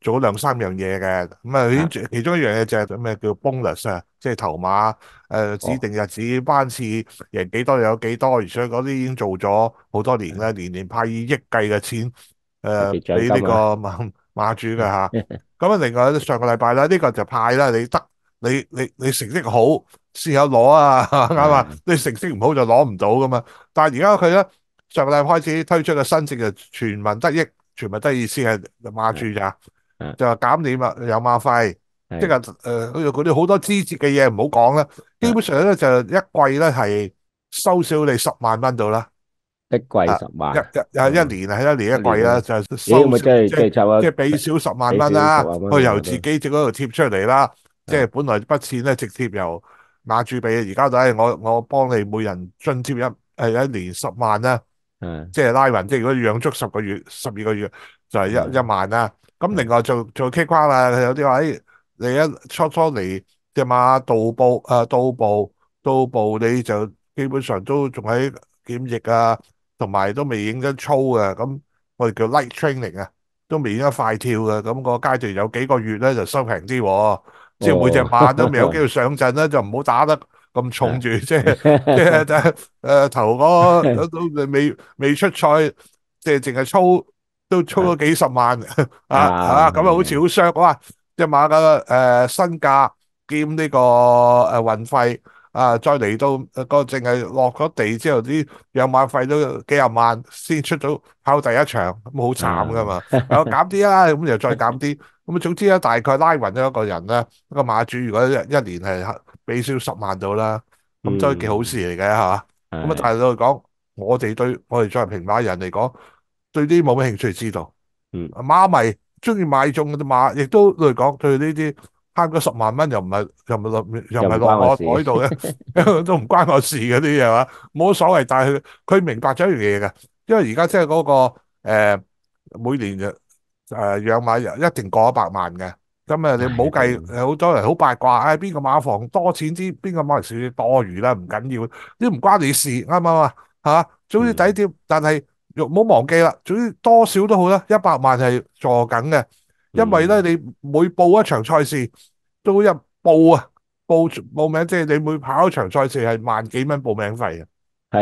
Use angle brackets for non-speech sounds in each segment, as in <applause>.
做两三样嘢嘅，咁啊，其中一样嘢就系咩叫 bonus 啊，即系头马诶，指定日子班次赢几多有几多，而且嗰啲已经做咗好多年啦，年年派以亿计嘅钱诶俾呢个马马主嘅吓。咁啊，另外上个礼拜啦，呢个就派啦，你得你你你成绩好先有攞啊，<laughs> 啱嘛？你成绩唔好就攞唔到噶嘛。但系而家佢咧上个礼拜开始推出嘅新政就全民得益，全民得益思系马主咋。就话减免啊，有马费，即系诶，佢哋啲好多枝节嘅嘢唔好讲啦。基本上咧就一季咧系收少你十万蚊到啦，一季十万，一一年啊，一年一季啦，就收咪计即系俾少十万蚊啦。佢由自己直嗰度贴出嚟啦，即系本来笔钱咧直接由马住俾，而家就系我我帮你每人津贴一诶一年十万啦，即系拉匀，即系如果养足十个月、十二个月就系一一万啦。咁另外就做 K 怪啦，有啲话，诶，你一初初嚟只马到步，诶，到步到步，你就基本上都仲喺检疫啊，同埋都未影得操嘅，咁我哋叫 light training 啊，都未影得快跳嘅，咁个阶段有几个月咧就收平啲，即系每只马都未有机会 <laughs> 上阵咧，就唔好打得咁重住，即系 <laughs> 即系诶，头嗰都未未出赛，即系净系操。都充咗几十万啊啊！咁啊，好似好伤哇！只马嘅诶身价兼呢个诶运费啊，再嚟到个净系落咗地之后啲养马费都几廿万，先出到跑第一场咁，好惨噶嘛！咁减啲啦，咁又再减啲，咁啊，总之咧，大概拉匀咗一个人咧，个马主如果一年系俾少十万到啦，咁都系几好事嚟嘅吓。咁啊，但系嚟讲，我哋对我哋作为平马人嚟讲。对啲冇咩兴趣知道，嗯，马迷中意买中嗰啲马，亦都嚟讲对呢啲悭咗十万蚊又唔系又唔落又唔系落我袋度嘅，<laughs> <laughs> 都唔关我事嗰啲嘢嘛，冇所谓。但系佢明白咗一样嘢嘅，因为而家即系嗰个诶，每年就诶养马一定过一百万嘅。咁啊，你冇计，好多人好八卦，诶边个马房多钱啲，边个马少啲，多余啦，唔紧要，啲唔关你事，啱唔啱啊？吓，总之抵点，但系。又唔好忘记啦，总之多少都好啦，一百万系助紧嘅，因为咧你每报一场赛事都一报啊，报报名即系你每跑一场赛事系万几蚊报名费嘅，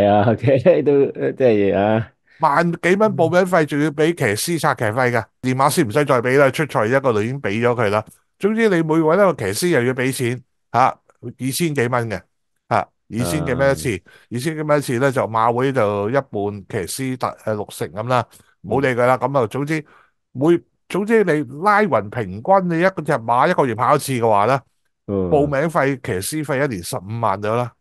系啊，o k <laughs> 都即系啊，万几蚊报名费仲要俾骑师拆骑费噶，连马师唔使再俾啦，出赛一个就已经俾咗佢啦，总之你每位一个骑师又要俾钱，吓二千几蚊嘅。二千几咩一次？二千几咩一次咧？就马会就一半，骑师达诶六成咁啦，冇理佢啦。咁啊，总之每总之你拉匀平均，你一个只马一个月跑一次嘅话咧，报名费、骑师费一年十五万咗啦，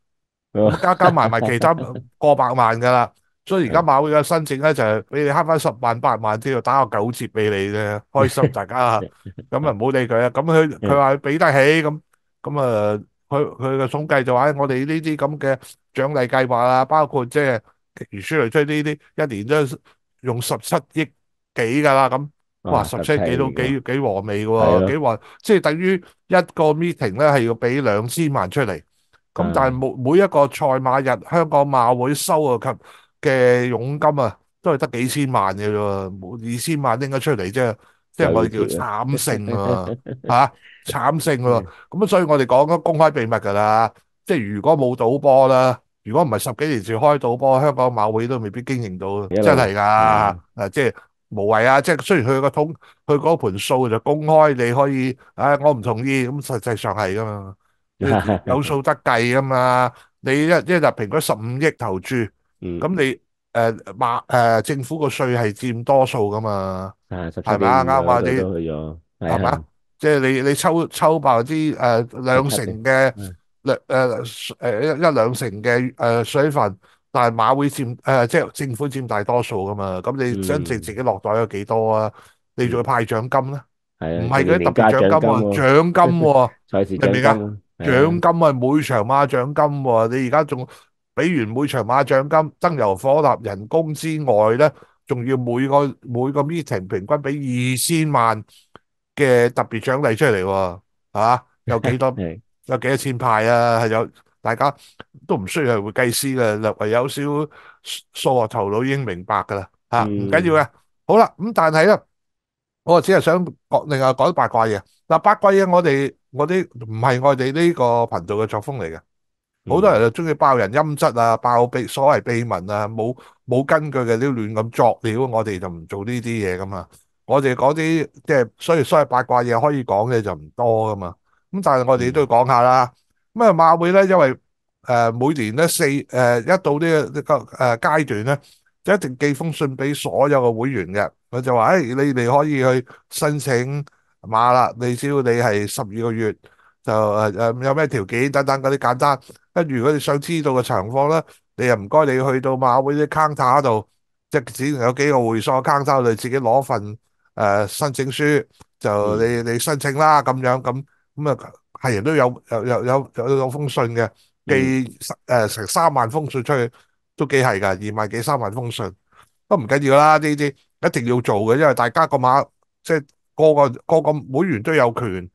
加加埋埋其他 <laughs> 过百万噶啦。所以而家马会嘅申请咧就系俾你悭翻十万八万之嘅，打个九折俾你啫，<laughs> 开心大家啊！咁啊，唔好理佢啊！咁佢佢话俾得起咁咁啊。佢佢嘅統計就話，我哋呢啲咁嘅獎勵計劃啊，包括即係如書類出呢啲，一年都用十七億幾噶啦。咁哇，十七億幾都幾几和味喎，幾和即係等於一個 meeting 咧，係要俾兩千萬出嚟。咁但係每每一個賽馬日，香港馬會收嘅嘅佣金啊，都係得幾千萬嘅啫，二千萬拎得出嚟啫。即系我哋叫惨胜啊，吓惨胜啊，咁所以我哋讲咗公开秘密噶啦，即系如果冇赌波啦，如果唔系十几年前开赌波，香港马会都未必经营到，真系噶，啊即系无谓啊，即系虽然佢个通，佢嗰盘数就公开，你可以，啊我唔同意，咁实际上系噶嘛，<laughs> 有数得计噶嘛，你一一日平均十五亿投注，咁你。诶马诶政府个税系占多数噶嘛，系嘛啱啱你系嘛？即系你你抽抽百分之诶两成嘅两诶诶一一两成嘅诶水分，但系马会占诶即系政府占大多数噶嘛？咁你想自自己落袋有几多啊？你仲要派奖金咧？系唔系嗰啲特别奖金啊？奖金喎，<laughs> 明唔明啊？奖金系每场马奖金喎，你而家仲？比如每場馬獎金、增油火立人工之外咧，仲要每個每个 meeting 平均俾二千萬嘅特別獎勵出嚟喎，有幾多？<laughs> 有几多錢派啊？系有大家都唔需要係會計師嘅，略為有少數学頭腦已經明白㗎啦。吓唔緊要嘅。好啦，咁但係咧，我只係想讲另外讲八卦嘢。嗱，八卦嘢我哋我哋唔係我哋呢個頻道嘅作風嚟嘅。好多人就中意爆人音質啊，爆秘所謂秘聞啊，冇冇根據嘅啲亂咁作料，我哋就唔做呢啲嘢噶嘛。我哋嗰啲即係所以所谓八卦嘢可以講嘅就唔多噶嘛。咁但係我哋都要講下啦。咁啊馬會咧，因為誒每年咧四誒一到呢個誒階段咧，一定寄封信俾所有嘅會員嘅，我就話誒你哋可以去申請馬啦。你只要你係十二個月。就诶、誒有咩條件等等嗰啲簡單，跟如果你想知道個情況咧，你又唔該你去到馬會啲 c o u n t e r 嗰度，即係只有幾個會所 c o u n t e r 你自己攞份誒申請書，就你你申請啦咁樣咁咁啊係人都有有有有有有封信嘅，寄诶成三萬封信出去都幾係㗎，二萬幾三萬封信都唔緊要啦，呢啲一定要做嘅，因為大家個馬即係个个個個會員都有權。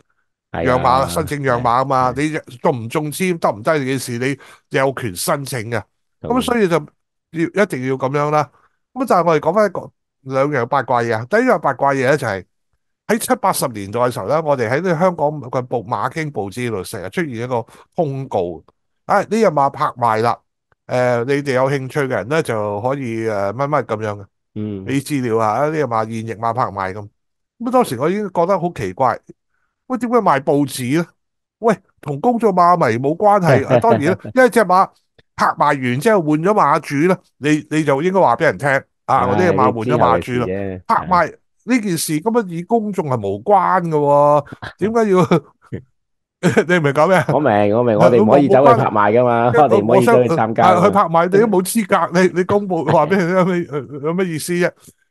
养马申请养马啊嘛，你中唔中签得唔得呢件事，你有权申请嘅。咁所以就要一定要咁样啦。咁但系我哋讲翻两样八卦嘢啊。第一样八卦嘢咧就系喺七八十年代嘅时候咧，我哋喺啲香港嘅报马经报纸度成日出现一个通告，啊呢只马拍卖啦，诶你哋有兴趣嘅人咧就可以诶乜乜咁样嘅。嗯，你资料啊？呢只马现役马拍卖咁。咁当时我已经觉得好奇怪。喂，点解卖报纸咧？喂，同工作马迷冇关系 <laughs> 当然啦，因为只马拍卖完之后换咗马主咧，你你就应该话俾人听啊！我啲马换咗马主啦，拍卖呢件事咁本与公众系无关噶，<laughs> 点解要 <laughs> 你明讲咩？我明，我明，我哋唔可以走去拍卖噶嘛，我哋唔可以去参加。去拍卖你都冇资格，你你公布话俾人听，有咩意思啫？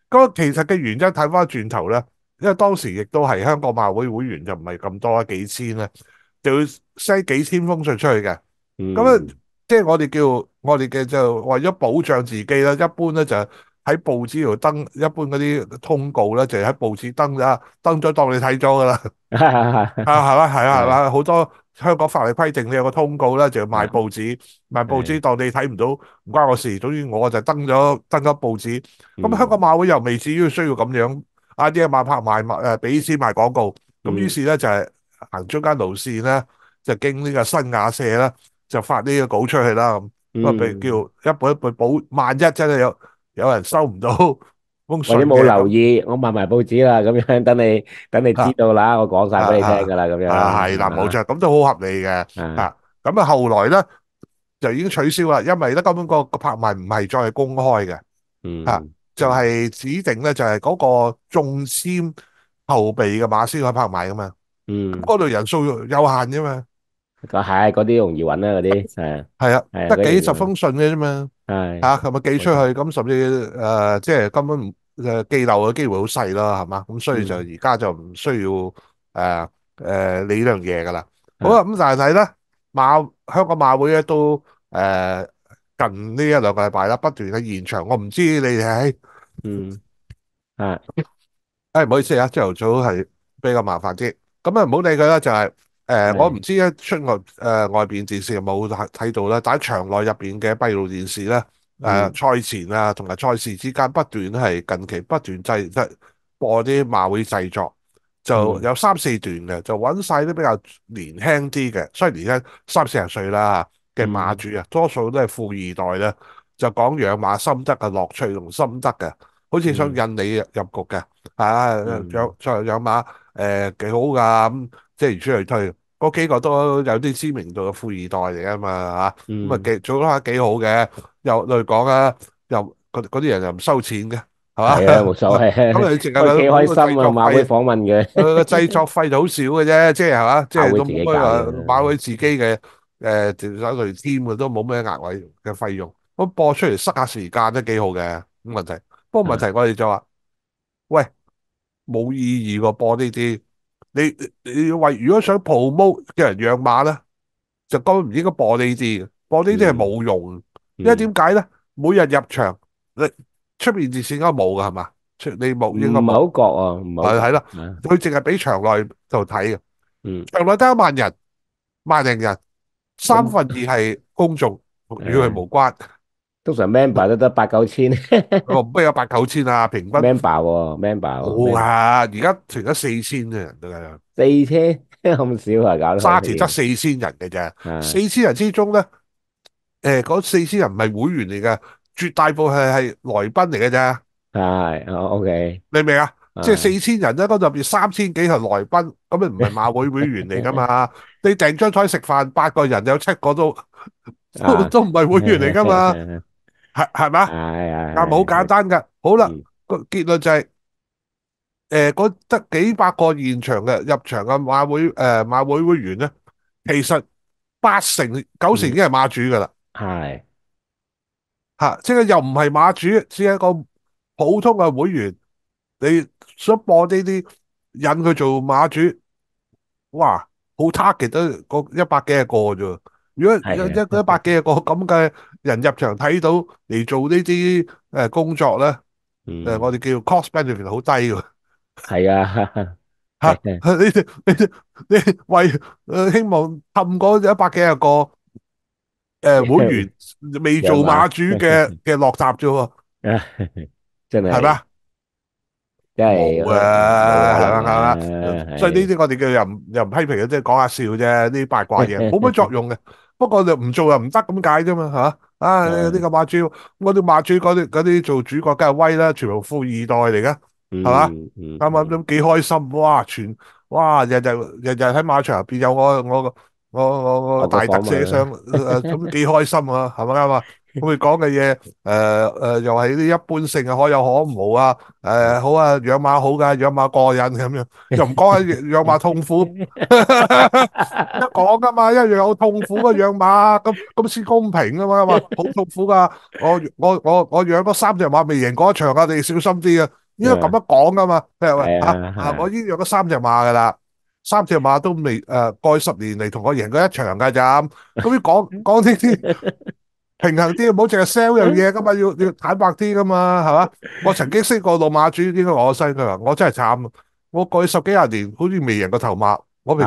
嗰个其实嘅原因睇翻转头啦。因为当时亦都系香港马会会员就唔系咁多，几千咧，就要 send 几千封信出去嘅。咁啊，即系我哋叫我哋嘅就为咗保障自己啦，一般咧就喺报纸度登，一般嗰啲通告咧就喺报纸登啦，登咗当你睇咗噶啦。<laughs> 啊，系啦，系啦，系啦，好多香港法律规定你有个通告咧就要卖报纸，卖报纸当你睇唔到唔关我事。总之我就登咗登咗报纸，咁香港马会又未至于需要咁样。啊啲阿嘛拍卖物诶，俾啲卖广告，咁于是咧就係行中间路线咧，就经呢个新亞社咧，就发呢个稿出去啦。咁，不如叫一步一步保，万一真系有有人收唔到封信我啲冇留意，我卖埋报纸啦。咁样 <laughs> 等你等你知道啦，我讲晒俾你听噶啦。咁樣系啦，冇错，咁都好合理嘅。啊，咁啊，后来咧就已经取消啦，因为咧根本个個拍卖唔系再公开嘅。嗯。嚇！就係指定咧，就係嗰個眾僆後備嘅馬先去拍賣噶嘛。嗯，嗰度人數有限啫嘛。咁嗰啲容易揾啦，嗰啲係啊，啊，得幾十封信嘅啫嘛。係啊，咁咪寄出去咁甚至诶，即係根本唔誒寄漏嘅機會好細啦，係嘛？咁所以就而家就唔需要诶诶你呢樣嘢㗎啦。好啦，咁但係睇啦。香港馬會咧都诶。近呢一兩個禮拜啦，不斷喺現場，我唔知你哋喺。嗯，系，诶，唔好意思啊，朝头早系比较麻烦啲，咁啊，唔好理佢啦，就系，诶，我唔知一出外诶外边电视有冇睇到啦，但系场内入边嘅闭路电视咧，诶，赛前啊，同埋赛事之间不断系近期不断制即系播啲马会制作，就有三四段嘅，就搵晒啲比较年轻啲嘅，虽然而家三四十岁啦嘅马主啊，多数都系富二代啦。就讲养马心得嘅乐趣同心得嘅，好似想引你入局嘅，啊养再養馬誒幾好噶咁，即系如出類推，嗰幾個都有啲知名度嘅富二代嚟噶嘛吓咁啊几做得下几好嘅，又嚟讲啊，又嗰啲人又唔收钱嘅，系嘛？冇所謂，<laughs> 咁啊，成日都幾開心啊，馬會訪問嘅，制 <laughs> 作费就好少嘅啫，即系系嘛，即係咁，佢話馬會自己嘅誒，除咗佢添啊，都冇咩额外嘅费用。咁播出嚟，塞下时间都几好嘅，咁问题，不过问题我哋就话，喂，冇意义個播呢啲。你你为如果想 promo 叫人养马咧，就根本唔应该播呢啲。嘅，播呢啲系冇用，因为点解咧？每日入场，你出面電視嗰冇噶系嘛？出你冇應該冇觉啊，唔系系啦，佢净系俾场内度睇嘅。嗯，场内得一万人，万零人，三分二系公众，与佢無關。通常 member 都得八九千，我乜有八九千啊？平均 member 喎，member 哇！而家除咗四千嘅人都系四千咁 <laughs> 少啊，搞沙田得四千人嘅啫，四千人之中咧，诶，嗰四千人唔系会员嚟噶，绝大部分系系来宾嚟嘅啫。系，ok，明唔明啊？即系四千人咧，嗰入边三千几系来宾，咁你唔系马会会员嚟噶嘛？<laughs> 你订张台食饭，八个人有七个都 <laughs> 都唔系会员嚟噶嘛？系系嘛，但系好简单噶。好啦，个结论就系，诶，嗰得几百个现场嘅入场嘅马会，诶，马会会员咧，其实八成九成已经系马主噶啦。系，吓，即系又唔系马主，只系一个普通嘅会员。你想播呢啲引佢做马主，哇，好 target 都，嗰一百几个啫。如果一一百幾個咁嘅人入場睇到嚟做呢啲诶工作咧，誒我哋叫 cost benefit 好低嘅，係啊，吓 <laughs> <laughs> 你你你為誒希望氹嗰一百幾廿個誒 <laughs> 會員未做馬主嘅嘅落閘啫喎，係啊？真系啊，系啦，系啊。所以呢啲我哋叫又又唔批评嘅，即系讲下笑啫，啲八卦嘢 <laughs> 冇乜作用嘅。不过就唔做又唔得咁解啫嘛，吓啊呢个马主，我哋马主嗰啲啲做主角梗系威啦，全部富二代嚟噶，系嘛，啱啱？咁几开心，哇！全哇日日日日喺马场入边有我我我我大特写上，<laughs> 咁几开心啊，系咪啱啊？佢 <laughs> 讲嘅嘢，诶诶，又系啲一般性嘅可有可无啊。诶，<laughs> 好啊，养马好噶，养马过瘾咁样，<laughs> 又唔讲啊养马痛苦，一讲噶嘛，一样有痛苦嘅养马，咁咁先公平啊嘛，嘛，好痛苦噶。我我我我养咗三只马未赢过一场啊，你小心啲啊，因为咁样讲噶嘛，譬如啊，我已经养咗三只马噶啦，三只马都未诶，过十年嚟同我赢过一场噶咋，咁样讲讲呢啲。平衡啲，唔好净系 sell 样嘢噶嘛，要要坦白啲噶嘛，系嘛？<laughs> 我曾经识过老马主，点解我西，佢啊？我真系惨，我过去十几廿年，好似未赢过头马。我平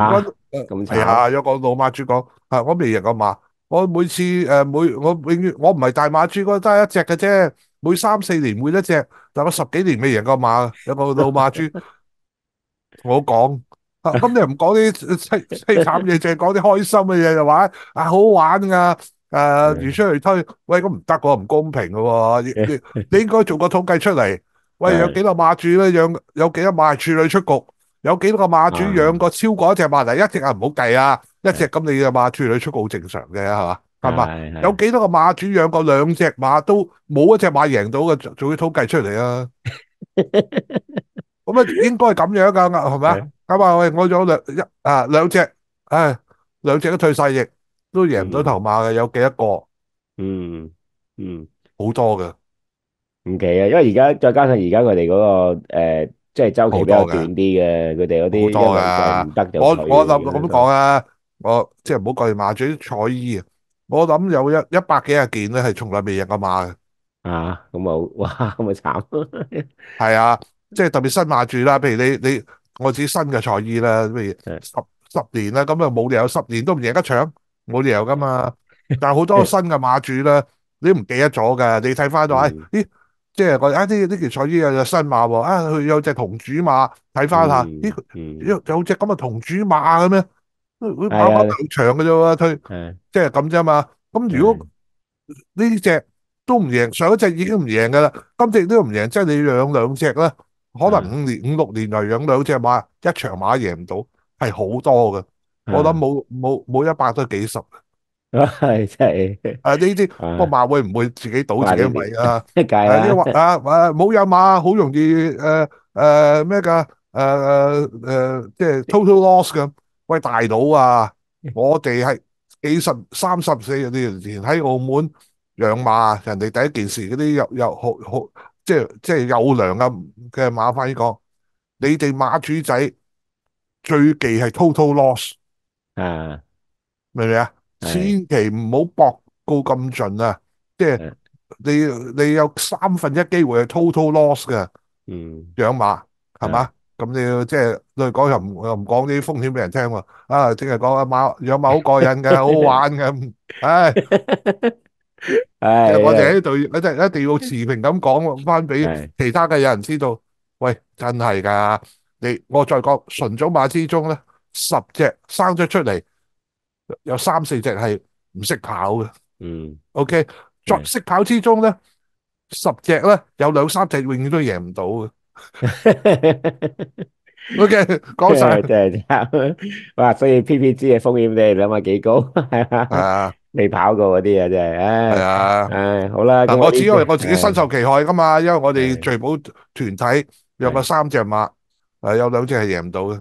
均，咁系啊，有个老马主讲，啊，我未赢过马，我每次诶，每我永远我唔系大马主，我得一只嘅啫，每三四年每一只，但我十几年未赢过马。有个老马主，<laughs> 我讲，咁你唔讲啲凄凄惨嘢，净系讲啲开心嘅嘢就话啊，好玩噶。诶，如出去推，喂，咁唔得噶，唔公平噶，<laughs> 你你你应该做个统计出嚟，喂，有几多马主咧养有几多马系处女出局，有几多个马主养过超过一只马嚟，一只啊唔好计啊，一只咁你嘅马处女出局好正常嘅系嘛，系嘛，有几多个马主养过两只马都冇一只马赢到嘅，做啲统计出嚟啊，<laughs> 咁啊应该系咁样噶，系咪啊？咁啊，喂，我有两一啊，两只，唉，两只都退晒役。都赢唔到头马嘅，有几多个？嗯嗯，好多嘅。唔奇啊，因为而家再加上而家佢哋嗰个诶，即系周期比较短啲嘅，佢哋嗰啲因为唔得我我谂咁讲啊，我即系唔好过嚟骂住啲赛衣啊！我谂有一一百几廿件咧，系从来未赢过马嘅。啊，咁啊，<laughs> 哇，咁啊惨！系啊，即系特别新马住啦，譬如你你我指新嘅赛衣啦，譬如 <laughs> 十十年啦，咁啊冇理由十年都唔赢得抢。冇理由噶嘛，<laughs> 但系好多新嘅马主咧，你唔记得咗噶。你睇翻到，咦，即系我啲呢件彩衣有只新马，啊，佢有只同主马，睇翻下，咦，有有只咁嘅同主马嘅咩？佢跑跑两场嘅啫喎，佢即系咁啫嘛。咁如果呢只都唔赢，上一只已经唔赢噶啦，今只都唔赢，即系你养两只啦，可能五年五六年嚟养两只马，一场马赢唔到，系好多嘅。我谂冇冇冇一百都几十，系真系。诶呢啲，个马会唔会自己赌自己米啊？即系解啊！啊啊冇有马好容易诶诶咩噶？诶诶诶，即系 total loss 咁。喂大佬啊，我哋系几十三十四年前喺澳门养马人哋第一件事嗰啲有有好好，即系即系有粮噶嘅马翻呢个。你哋马主仔最忌系 total loss。啊，明唔明啊？千祈唔好搏告咁尽啊！即系你你有三分一机会系 total loss 嘅，嗯，养马系嘛？咁你要即系嚟讲又唔又唔讲啲风险俾人听喎。啊，净系讲阿马养马好过瘾嘅，<laughs> 好玩嘅。唉，<laughs> 我哋喺度一一定要持平咁讲翻俾其他嘅人知道。喂，真系噶，你我再讲纯种马之中咧。十只生咗出嚟，有三四只系唔识跑嘅。嗯，OK，作识跑之中咧，十只咧有两三只永远都赢唔到嘅。<laughs> OK，讲晒。<laughs> 哇，所以 p p G 嘅风险你谂下几高？系啊，<laughs> 未跑过嗰啲啊，真系。系啊，唉，好啦。我只因为我自己身受其害噶嘛，因为我哋聚宝团体有个三只马，诶，有两只系赢唔到嘅。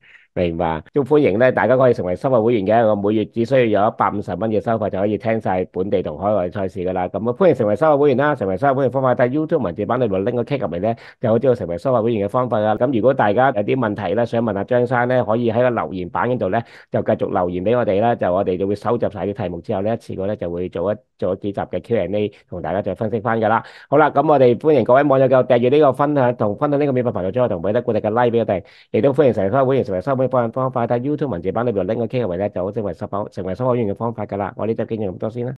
明白，都欢迎咧，大家可以成为收费会员嘅，我每月只需要有一百五十蚊嘅收费就可以听晒本地同海外赛事噶啦。咁啊，欢迎成为收费会员啦！成为收费会员方法但系 YouTube 文字版里边拎个 key 入嚟咧，就好知道成为收费会员嘅方法啦。咁如果大家有啲问题咧，想问阿张生咧，可以喺个留言版度咧就继续留言俾我哋啦。就我哋就会收集晒啲题目之后咧，一次过咧就会做一做几集嘅 Q&A 同大家再分析翻噶啦。好啦，咁我哋欢迎各位网友订阅呢个分享同分享呢个免费频道，将我同韦得鼓励嘅 like 俾我哋。亦都欢迎成为收费会员，成为收。嘅個人方法，在 YouTube 文字版裏邊我拎個 keyword 咧，就好似為十成為十號會員嘅方法㗎啦。我呢度記住咁多先啦。